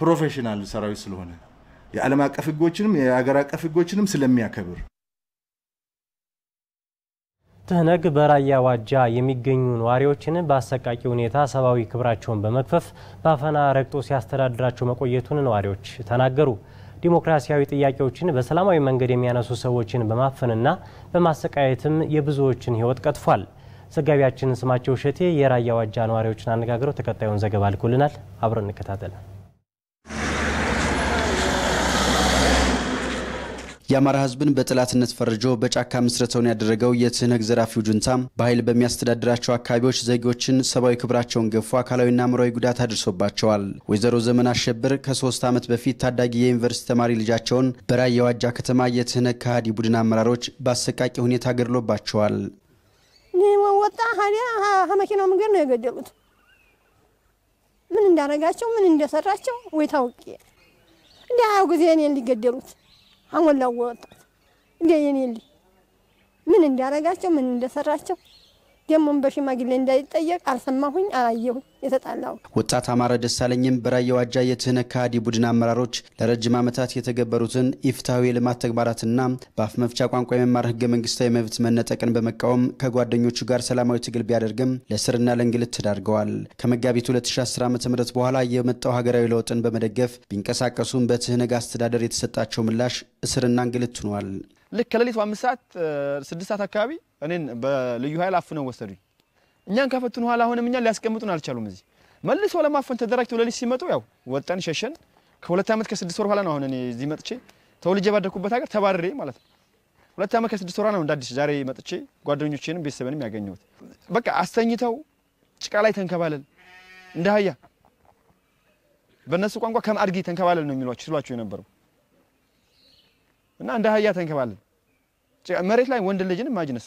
ፕሮፌሽናል ሰራዊት ስለሆነ የዓለም አቀፍ ህጎችንም የሀገር አቀፍ ህጎችንም ስለሚያከብር ትህነግ በራያ ዋጃ የሚገኙ ነዋሪዎችን በአሰቃቂ ሁኔታ ሰብአዊ ክብራቸውን በመክፈፍ በአፈና ረግጦ ሲያስተዳድራቸው መቆየቱን ነዋሪዎች ተናገሩ። ዲሞክራሲያዊ ጥያቄዎችን በሰላማዊ መንገድ የሚያነሱ ሰዎችን በማፈንና በማሰቃየትም የብዙዎችን ህይወት ቀጥፏል። ዘጋቢያችን ስማቸው ሸቴ የራያ ዋጃ ነዋሪዎችን አነጋግረው ተከታዩን ዘገባ ልኮልናል። አብረን እንከታተለን። የአማራ ህዝብን በጠላትነት ፈርጆ በጫካ ምስረተውን ያደረገው የትህነግ ዘራፊው ጁንታ በኃይል በሚያስተዳድራቸው አካባቢዎች ዜጎችን ሰብአዊ ክብራቸውን ገፎ አካላዊና አእምሯዊ ጉዳት አድርሶባቸዋል። ወይዘሮ ዘመን አሸብር ከሶስት ዓመት በፊት ታዳጊ የዩኒቨርሲቲ ተማሪ ልጃቸውን በራያ ዋጃ ከተማ የትህነግ ከሃዲ ቡድን አመራሮች በአሰቃቂ ሁኔታ ገድሎባቸዋል። ወጣ ሀዲያ መንገድ ነው የገደሉት። ምን እንዳረጋቸው ምን እንደሰራቸው ወይ ታውቄ ሀያው ጊዜ እኔን ሊገደሉት አሞላው ወጣት እንደ የኔ ምን እንዳረጋቸው ምን እንደሰራቸው ደግሞም በሽማግሌ እንዳይጠየቅ አልሰማሁኝ አላየሁኝ የተጣላው ወጣት አማረ ደሳለኝም በራያ ዋጃ የትህነግ ከሃዲ ቡድን አመራሮች ለረጅም ዓመታት የተገበሩትን ኢፍትሐዊ የልማት ተግባራትና በአፍ መፍቻ ቋንቋ የመማር ህገ መንግስታዊ መብት መነጠቅን በመቃወም ከጓደኞቹ ጋር ሰላማዊ ትግል ቢያደርግም ለስርና ለእንግልት ተዳርገዋል። ከመጋቢት 2010 ዓ ም በኋላ የመጣው ሀገራዊ ለውጥን በመደገፍ ቢንቀሳቀሱም በትህነግ አስተዳደር የተሰጣቸው ምላሽ እስርና እንግልት ሆኗል። ልክ ከሌሊቱ አምስት ሰዓት ስድስት ሰዓት አካባቢ እኔን በልዩ ኃይል አፍነው ወሰዱኝ። እኛን ከፈቱን ኋላ አሁንም እኛን ሊያስቀምጡን አልቻሉም። እዚህ መልሶ ለማፈን ተደራጅተው ሌሊት ሲመጡ ያው ወጠን ሸሸን። ከሁለት ዓመት ከስድስት ወር በኋላ ነው አሁን እኔ እዚህ መጥቼ ተወልጄ ባደኩበት ሀገር ተባርሬ ማለት ነው። ሁለት ዓመት ከስድስት ወር ነው እንደ አዲስ ዛሬ መጥቼ ጓደኞቼንም ቤተሰብንም ያገኘሁት። በቃ አስተኝተው ጭቃ ላይ ተንከባለል እንደ አህያ፣ በእነሱ ቋንቋ ከም አድጊ ተንከባለል ነው የሚሏቸው ስሏቸው የነበረው እና እንደ አህያ ተንከባለል መሬት ላይ ወንድ ልጅን ማጅነስ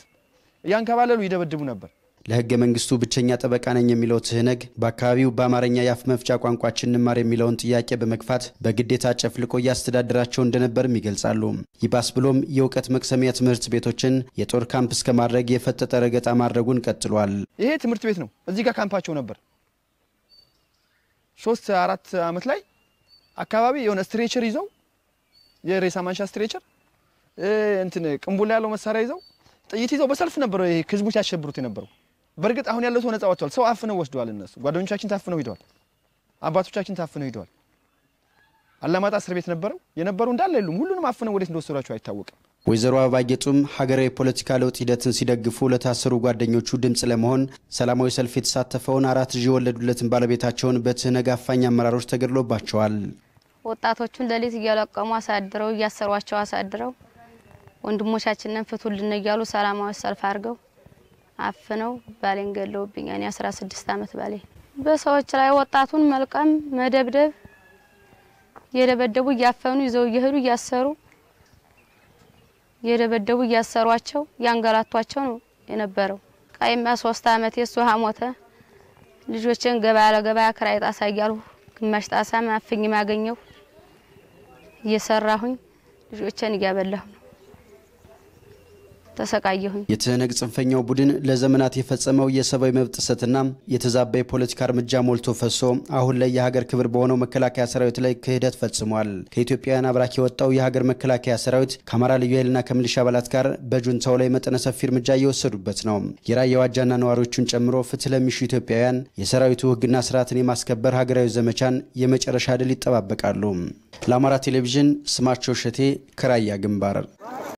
እያንከባለሉ ይደበድቡ ነበር። ለህገ መንግስቱ ብቸኛ ጠበቃ ነኝ የሚለው ትህነግ በአካባቢው በአማርኛ የአፍ መፍቻ ቋንቋችን እንማር የሚለውን ጥያቄ በመግፋት በግዴታ ጨፍልቆ እያስተዳደራቸው እንደነበርም ይገልጻሉ። ይባስ ብሎም የእውቀት መቅሰሚያ ትምህርት ቤቶችን የጦር ካምፕ እስከ ማድረግ የፈጠጠ ረገጣ ማድረጉን ቀጥሏል። ይሄ ትምህርት ቤት ነው። እዚህ ጋር ካምፓቸው ነበር። ሶስት አራት ዓመት ላይ አካባቢ የሆነ ስትሬቸር ይዘው የሬሳ ማንሻ ስትሬቸር እንትን ቅንቡላ ያለው መሳሪያ ይዘው ጥይት ይዘው በሰልፍ ነበር ህዝቡ ሲያሸብሩት የነበረው። በእርግጥ አሁን ያለው ሰው ነጻ ወጥቷል። ሰው አፍነው ወስደዋል። እነሱ ጓደኞቻችን ታፍነው ሂደዋል። አባቶቻችን ታፍነው ሂደዋል። አላማጣ እስር ቤት ነበረው የነበሩ እንዳለ የሉም። ሁሉንም አፍነው ወዴት እንደወሰዷቸው አይታወቅም። ወይዘሮ አበባ ጌጡም ሀገራዊ የፖለቲካ ለውጥ ሂደትን ሲደግፉ ለታሰሩ ጓደኞቹ ድምፅ ለመሆን ሰላማዊ ሰልፍ የተሳተፈውን አራት ልጅ የወለዱለትን ባለቤታቸውን በትህነግ አፋኝ አመራሮች ተገድሎባቸዋል። ወጣቶቹን ሌሊት እያለቀሙ አሳድረው እያሰሯቸው አሳድረው ወንድሞቻችንን ፍቱልን እያሉ ሰላማዊ ሰልፍ አድርገው አፍነው ባሌን ገለውብኛል። የአስራ ስድስት አመት ባሌ በሰዎች ላይ ወጣቱን መልቀም፣ መደብደብ፣ እየደበደቡ እያፈኑ ይዘው እየሄዱ እያሰሩ እየደበደቡ እያሰሯቸው እያንገላቷቸው ነው የነበረው። ቀይማ ሶስት አመት የሱ ሀሞተ ልጆችን ገበያ ለገበያ ክራይ ጣሳ እያልሁ ግማሽ ጣሳ ማፍኝ ማገኘው እየሰራሁኝ ልጆችን እያበላሁ ነው። ተሰቃየሁኝ። የትህነግ ጽንፈኛው ቡድን ለዘመናት የፈጸመው የሰብአዊ መብት ጥሰትና የተዛባ የፖለቲካ እርምጃ ሞልቶ ፈሶ አሁን ላይ የሀገር ክብር በሆነው መከላከያ ሰራዊት ላይ ክህደት ፈጽሟል። ከኢትዮጵያውያን አብራክ የወጣው የሀገር መከላከያ ሰራዊት ከአማራ ልዩ ኃይልና ከሚሊሻ አባላት ጋር በጁንታው ላይ መጠነ ሰፊ እርምጃ እየወሰዱበት ነው። የራያ ዋጃና ነዋሪዎቹን ጨምሮ ፍትህ ለሚሹ ኢትዮጵያውያን የሰራዊቱ ህግና ስርዓትን የማስከበር ሀገራዊ ዘመቻን የመጨረሻ ድል ይጠባበቃሉ። ለአማራ ቴሌቪዥን ስማቸው ሸቴ ከራያ ግንባር